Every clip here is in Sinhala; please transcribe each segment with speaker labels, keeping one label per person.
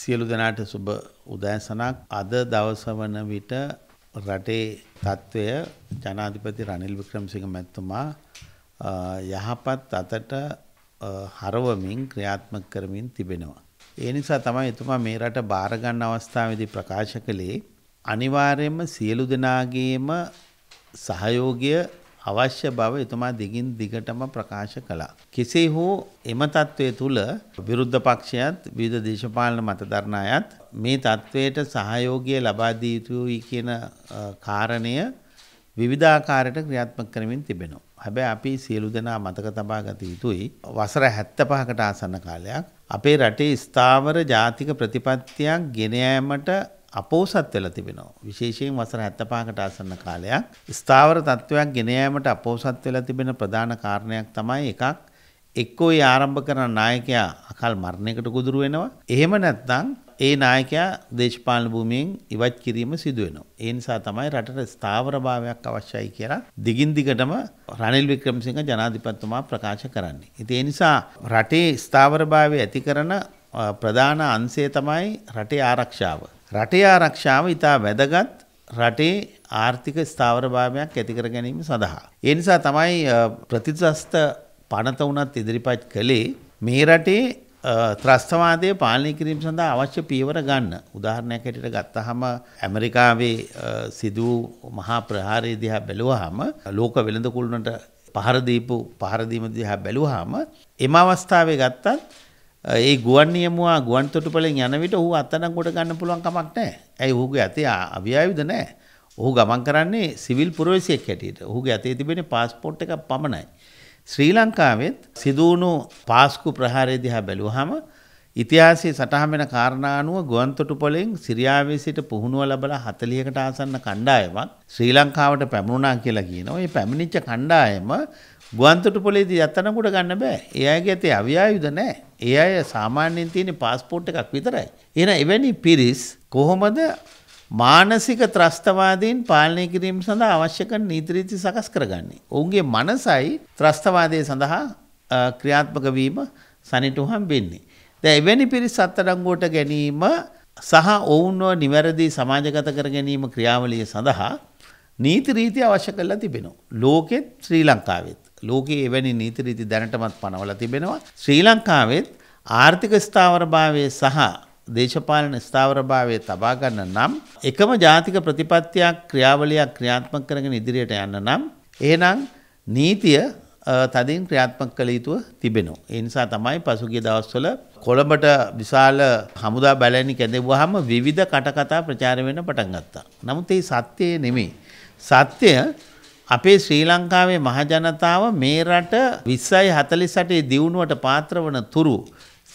Speaker 1: සියලු දෙනාට සුබ උදෑසනක් අද දවස වන විට රටේ තත්ත්වය ජනාධිපති රනිල් වික්‍රමසිංහ මැතිතුමා යහපත් අතට හරවමින් ක්‍රියාත්මක කරමින් තිබෙනවා. ඒ නිසා තමයි එතුමා මේ රට බාර ගන්න අවස්ථාවේදී ප්‍රකාශ කළේ අනිවාර්යයෙන්ම සියලු දෙනාගේම සහයෝගය අවශ්‍ය බව එතුමා දිගින් දිගටම ප්‍රකාශ කළා. කෙසේ හෝ එම තත්ත්වය තුළ විරුද්ධ පක්ෂයත් විවිධ දේශපාලන මතධරණ අයත් මේ තත්ත්වයට සහයෝගය ලබා දිය යුතුයි කියන කාරණය විවිධාකාරයට ක්‍රියාත්මක කරමින් තිබෙනවා. හැබැයි අපි සියලු දෙනා මතක තබා ගත යුතුයි වසර 75කට ආසන්න කාලයක් අපේ රටේ ස්ථාවර ජාතික ප්‍රතිපත්තියක් ගෙන යාමට අපෝසත් වෙලා තිබෙනවා. විශේෂයෙන් වසර 75කට ආසන්න කාලයක් ස්ථාවර තත්වයක් ගෙන යාමට අපෝසත් වෙලා තිබෙන ප්‍රධාන කාරණයක් තමයි එකක් එක්කෝ ඒ ආරම්භ කරන නායකයා අකල් මරණයකට ගොදුරු වෙනවා. එහෙම නැත්නම් ඒ නායකයා දේශපාලන භූමියෙන් ඉවත් කිරීම සිදු වෙනවා. ඒ නිසා තමයි රටට ස්ථාවරභාවයක් අවශ්‍යයි කියලා දිගින් දිගටම රනිල් වික්‍රමසිංහ ජනාධිපතිතුමා ප්‍රකාශ කරන්නේ. ඉතින් ඒ නිසා රටේ ස්ථාවරභාවය ඇති කරන ප්‍රධාන අංශය තමයි රටේ ආරක්ෂාව. රටේ ආරක්ෂාව ඉතා වැදගත් රටේ ආර්ථික ස්ථාවරභාවයක් ඇතිකර ගැනීම සඳහා. ඒ නිසා තමයි ප්‍රතිසස්ත පනත වුණත් ඉදිරිපත් කළේ මේ රටේ ත්‍රස්තවාදය පාලනය කිරීම සඳහා අවශ්‍ය පියවර ගන්න. උදාහරණයක් හැටියට ගත්තහම ඇමරිකාවේ සිදු මහා ප්‍රහාරය දිහා බැලුවහම ලෝක වෙළඳ කුළුණට පහර දීපු පහර දීම දිහා බැලුවහම එම අවස්ථාවේ ගත්තත් ඒ ගුවන් නියමුවා ගුවන් තොටුපළෙන් යන විට ඌ අත්අඩංගුවට ගන්න පුළුවන් කමක් නැහැ. ඇයි ඌගේ අතේ අවියායුධ නැහැ. ඌ ගමන් කරන්නේ සිවිල් පුරවැසියෙක් හැටියට. ඌගේ අතේ තිබෙන්නේ પાස්පෝර්ට් එකක් පමණයි. ශ්‍රී ලංකාවෙත් සිදුවුණු පාස්කු ප්‍රහාරය දිහා බැලුවාම ඉතිහාසයේ සටහන් වෙන කාරණා අනුව ගුවන්තොටුපළෙන් සිරියාවේ සිට පුහුණුව ලැබලා 40කට ආසන්න කණ්ඩායමක් ශ්‍රී ලංකාවට පැමිණුණා කියලා කියනවා. මේ පැමිණිච්ච කණ්ඩායම ගුවන්තොටුපළේදී යත්තනකට ගන්න බෑ. ඒ අයගේ ඇතේ අවියායුධ නැහැ. ඒ අය සාමාන්‍යයෙන් තියෙන පාස්පෝට් එකක් විතරයි. එන එවැනි පිරිස් කොහොමද මානසික ත්‍රස්තවාදයෙන් පාලනය කිරීම සඳහා අවශ්‍ය කරන නීති රීති සකස් කරගන්නේ. ඔවුන්ගේ මනසයි ත්‍රස්තවාදය සඳහා ක්‍රියාත්මක වීම සනිටුහම් වෙන්නේ. දැන් එවැනි පිරිස් අත්අඩංගුවට ගැනීම සහ ඔවුන්ව නිවැරදි සමාජගත කර ගැනීම ක්‍රියාවලිය සඳහා නීති රීති අවශ්‍ය කරලා තිබෙනවා. ලෝකෙත් ශ්‍රී ලංකාවෙත්. ලෝකයේ එවැනි නීති රීති දැනටමත් පනවලා තිබෙනවා. ශ්‍රී ලංකාවෙත් ආර්ථික ස්ථාවරභාවය සහ දේශපාලන ස්ථාවරභාවය තබා ගන්න නම් එකම ජාතික ප්‍රතිපත්තියක් ක්‍රියාවලියක් ක්‍රියාත්මක කරගෙන ඉදිරියට යන්න නම් එහෙනම් නීතිය තදින් ක්‍රියාත්මක කළ යුතුව තිබෙනවා. ඒ නිසා තමයි පසුගිය දවස්වල කොළඹට විශාල හමුදා බැලැනි කැඳෙව්වහම විවිධ කටකතා ප්‍රචාර වෙන්න පටන් ගත්තා. නමුත් ඒ සත්‍යය නෙමෙයි. සත්‍යය අපේ ශ්‍රී ලංකාවේ මහජනතාව මේ රට 20යි 48 දියුණුවට පාත්‍ර වන තුරු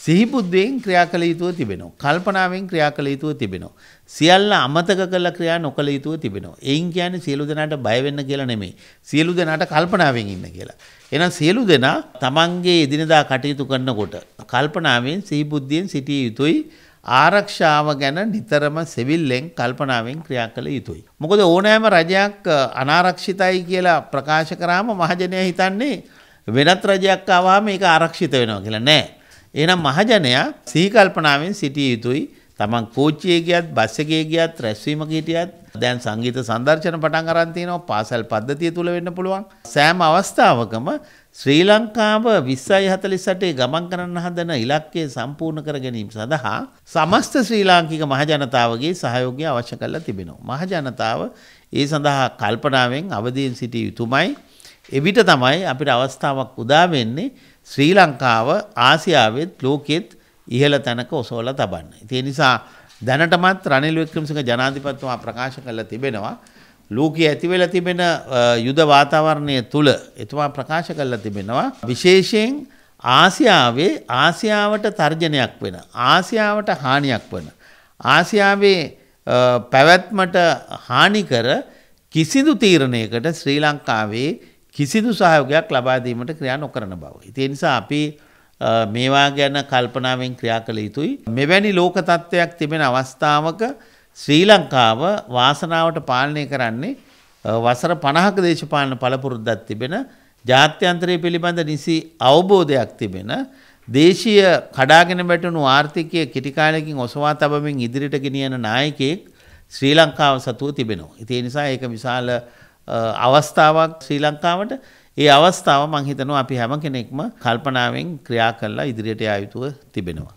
Speaker 1: සිහිබුද්ධියෙන් ක්‍රියා කළ යුතුව තිබෙනවා. කල්පනාවෙන් ක්‍රියා කළ යුතුව තිබෙනවා. සියල්ල අමතක කරලා ක්‍රියා නොකළ යුතුව තිබෙනවා. එයින් කියන්නේ සියලු දෙනාට බය වෙන්න කියලා නෙමෙයි. සියලු දෙනාට කල්පනාවෙන් ඉන්න කියලා. එහෙනම් සියලු දෙනා තමන්ගේ එදිනදා කටයුතු කරනකොට කල්පනාවෙන් සිහිබුද්ධියෙන් සිටිය යුතුයි. ආරක්ෂාව ගැන නිතරම සෙවිල්ලෙන් කල්පනාවෙන් ක්‍රියා කළ යුතුයි. මොකද ඕනෑම රජයක් අනාරක්ෂිතයි කියලා ප්‍රකාශ කරාම මහජනය හිතන්නේ වෙනත් රජයක් ආවාම ඒක ආරක්ෂිත වෙනවා කියලා නෑ. එනම් මහජනයා සීකල්පනාවෙන් සිටිය යුතුයි තමන් කෝච්චියේ ගියත් බස් එකේ ගියත් රැස්වීමක හිටියත් දැන් සංගීත සංදර්ශන පටන් අරන් තිනවා පාසල් පද්ධතිය තුල වෙන්න පුළුවන් සෑම අවස්ථාවකම ශ්‍රී ලංකාව 2048 ගමන් කරන්න හදන ඉලක්කය සම්පූර්ණ කර ගැනීම සඳහා සමස්ත ශ්‍රී ලාංකික මහජනතාවගේ සහයෝගය අවශ්‍ය කරලා තිබෙනවා මහජනතාව ඒ සඳහා කල්පනාවෙන් අවදීන් සිටිය යුතුමයි එවිට තමයි අපිට අවස්ථාවක් උදා වෙන්නේ ශ්‍රී ලංකාව ආසියාවෙත් ලෝකෙත් ඉහළ තැනක ඔසෝලා තබන්න. ඒ නිසා දැනටමත් රනිල් වික්‍රමසිංහ ජනාධිපතිතුමා ප්‍රකාශ කළා තිබෙනවා ලෝකයේ ඇති වෙලා තිබෙන යුද වාතාවරණය තුල එතුමා ප්‍රකාශ කළා තිබෙනවා විශේෂයෙන් ආසියාවේ ආසියාවට තර්ජනයක් වෙන ආසියාවට හානියක් වෙන ආසියාවේ පැවැත්මට හානි කර කිසිදු තීරණයකට ශ්‍රී ලංකාවේ කිසිදු සහයෝගයක් ලබා දීමට ක්‍රියා නොකරන බව. ඒ නිසා අපි මේවා ගැන කල්පනාවෙන් ක්‍රියා කළ යුතුයි. මෙවැනි ලෝක තත්ත්වයක් තිබෙන අවස්ථාවක ශ්‍රී ලංකාව වාසනාවට පාලනය කරන්නේ වසර පණහක දේශපාලන පළපුරුද්දක් තිබෙන ජාත්‍යන්තරය පිළිබඳ නිසි අවබෝධයක් තිබෙන දේශීය කඩාගෙන වැටුණු ආර්ථිකය කිටිකාලකින් ඔසවා තබමින් ඉදිරිට ගෙනියන නායකයෙක් ශ්‍රී ලංකාව සතුව තිබෙනවා. ඉතිේ නිසා ඒක විශාල අවස්ථාවක් ශ්‍රී ලංකාවට ඒ අවස්ථාව මං හිතනවා අපි හැම කෙනෙක්ම කල්පනාවෙන් ක්‍රියා කරලා ඉදිරියට ආයුතුව තිබෙනවා.